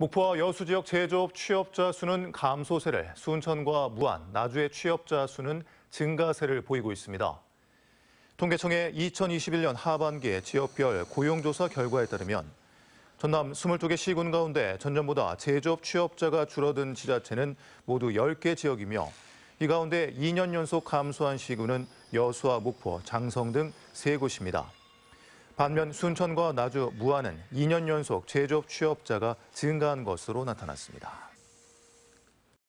목포와 여수 지역 제조업 취업자 수는 감소세를, 순천과 무안, 나주의 취업자 수는 증가세를 보이고 있습니다. 통계청의 2021년 하반기 지역별 고용조사 결과에 따르면 전남 22개 시군 가운데 전년보다 제조업 취업자가 줄어든 지자체는 모두 10개 지역이며 이 가운데 2년 연속 감소한 시군은 여수와 목포, 장성 등 3곳입니다. 반면 순천과 나주, 무안은 2년 연속 제조업 취업자가 증가한 것으로 나타났습니다.